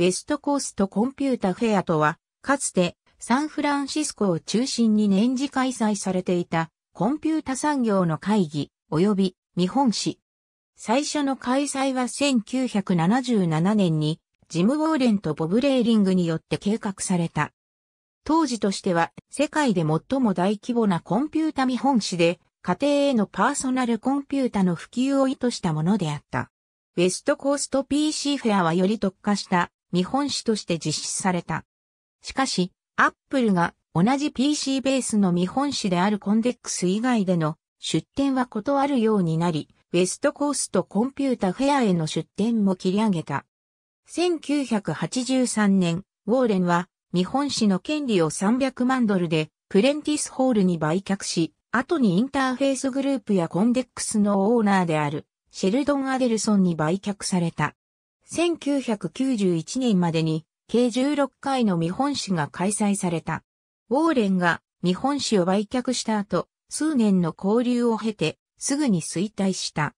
ウェストコーストコンピュータフェアとは、かつてサンフランシスコを中心に年次開催されていたコンピュータ産業の会議及び見本市。最初の開催は1977年にジム・ウォーレンとボブ・レーリングによって計画された。当時としては世界で最も大規模なコンピュータ見本市で家庭へのパーソナルコンピュータの普及を意図したものであった。ウェストコースト PC フェアはより特化した見本史として実施された。しかし、アップルが同じ PC ベースの見本史であるコンデックス以外での出展は断るようになり、ウェストコーストコンピュータフェアへの出展も切り上げた。1983年、ウォーレンは見本史の権利を300万ドルでプレンティスホールに売却し、後にインターフェースグループやコンデックスのオーナーであるシェルドン・アデルソンに売却された。1991年までに計16回の見本市が開催された。ウォーレンが見本市を売却した後、数年の交流を経て、すぐに衰退した。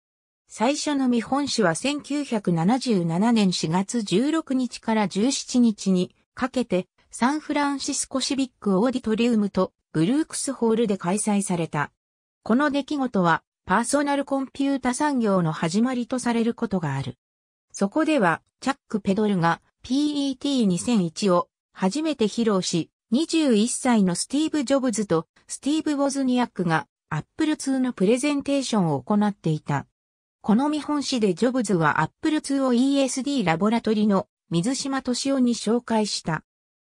最初の見本市は1977年4月16日から17日にかけて、サンフランシスコシビックオーディトリウムとブルークスホールで開催された。この出来事はパーソナルコンピュータ産業の始まりとされることがある。そこでは、チャック・ペドルが PET2001 を初めて披露し、21歳のスティーブ・ジョブズとスティーブ・ウォズニアックが Apple II のプレゼンテーションを行っていた。この見本誌でジョブズは Apple II を ESD ラボラトリの水島敏夫に紹介した。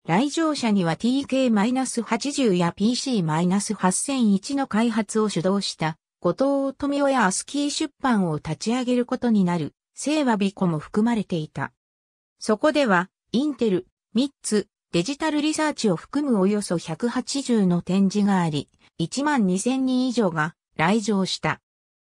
来場者には TK-80 や PC-8001 の開発を主導した後藤富夫やアスキー出版を立ち上げることになる聖和美子も含まれていた。そこでは、インテル、ミッツ、デジタルリサーチを含むおよそ180の展示があり、1万2000人以上が来場した。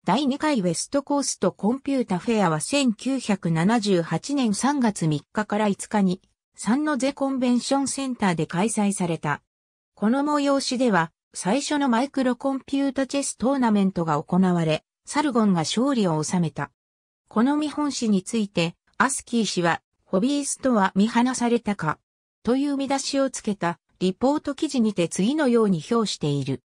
第2回ウェストコーストコンピュータフェアは1978年3月3日から5日に、サンノゼコンベンションセンターで開催された。この催しでは、最初のマイクロコンピュータチェストーナメントが行われ、サルゴンが勝利を収めた。この見本誌について、アスキー氏は、ホビーストは見放されたか、という見出しをつけた、リポート記事にて次のように表している。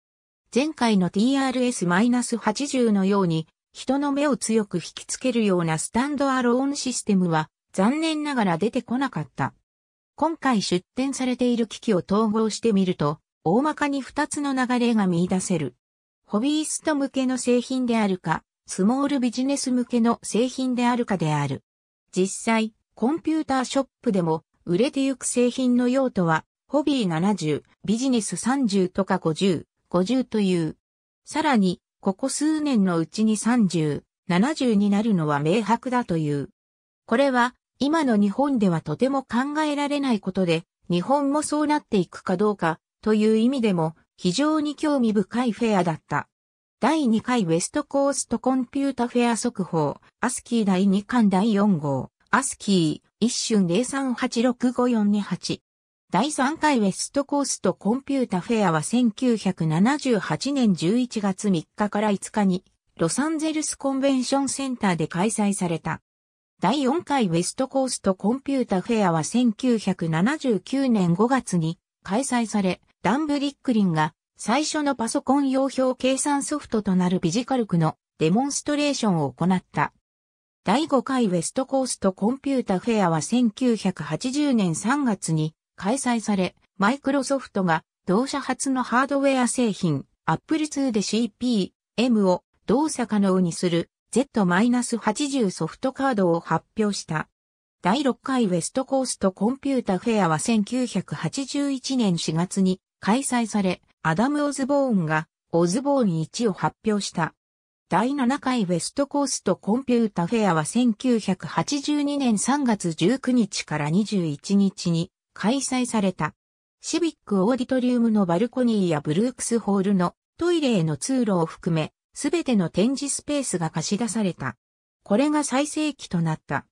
前回の TRS-80 のように、人の目を強く引きつけるようなスタンドアローンシステムは、残念ながら出てこなかった。今回出展されている機器を統合してみると、大まかに2つの流れが見出せる。ホビースト向けの製品であるか、スモールビジネス向けの製品であるかである。実際、コンピューターショップでも売れてゆく製品の用途は、ホビー70、ビジネス30とか50、50という。さらに、ここ数年のうちに30、70になるのは明白だという。これは、今の日本ではとても考えられないことで、日本もそうなっていくかどうか、という意味でも、非常に興味深いフェアだった。第2回ウェストコーストコンピュータフェア速報、アスキー第2巻第4号、アスキー、一瞬0 3 8 6 5 4 2 8第3回ウェストコーストコンピュータフェアは1978年11月3日から5日に、ロサンゼルスコンベンションセンターで開催された。第4回ウェストコーストコンピュータフェアは1979年5月に開催され、ダン・ブリックリンが最初のパソコン用表計算ソフトとなるビジカルクのデモンストレーションを行った。第5回ウェストコーストコンピュータフェアは1980年3月に開催され、マイクロソフトが同社初のハードウェア製品、Apple II で CPM を動作可能にする Z-80 ソフトカードを発表した。第6回ウェストコーストコンピュータフェアは1981年4月に開催され、アダム・オズボーンが、オズボーン1を発表した。第7回ウェストコーストコンピュータフェアは1982年3月19日から21日に開催された。シビックオーディトリウムのバルコニーやブルークスホールのトイレへの通路を含め、すべての展示スペースが貸し出された。これが最盛期となった。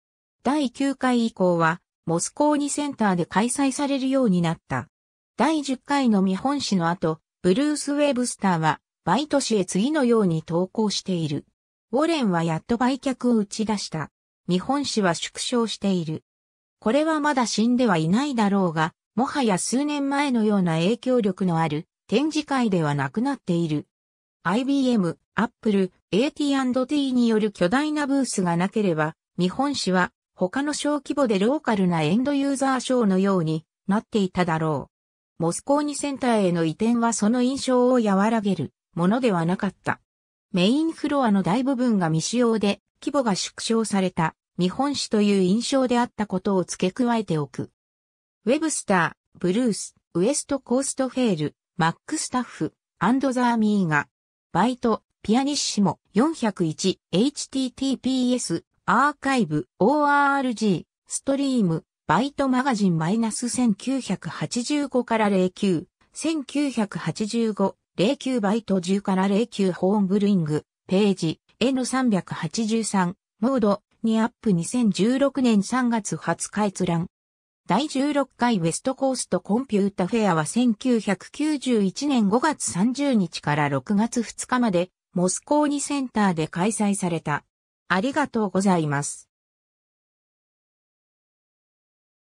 第9回以降は、モスコーニセンターで開催されるようになった。第10回の見本市の後、ブルース・ウェブスターは、バイト氏へ次のように投稿している。ウォレンはやっと売却を打ち出した。見本史は縮小している。これはまだ死んではいないだろうが、もはや数年前のような影響力のある展示会ではなくなっている。IBM、Apple、AT&T による巨大なブースがなければ、見本史は他の小規模でローカルなエンドユーザーショーのようになっていただろう。モスコーニセンターへの移転はその印象を和らげるものではなかった。メインフロアの大部分が未使用で規模が縮小された日本史という印象であったことを付け加えておく。ウェブスター、ブルース、ウエストコーストフェール、マックスタッフ、アンドザーミーが、バイト、ピアニッシモ 401https アーカイブ org ストリームバイトマガジン -1985 から09、1985、09バイト10から09ホーンブルイング、ページ、N383、モード、にアップ2016年3月20日閲覧。第16回ウェストコーストコンピュータフェアは1991年5月30日から6月2日までモスコーニセンターで開催された。ありがとうございます。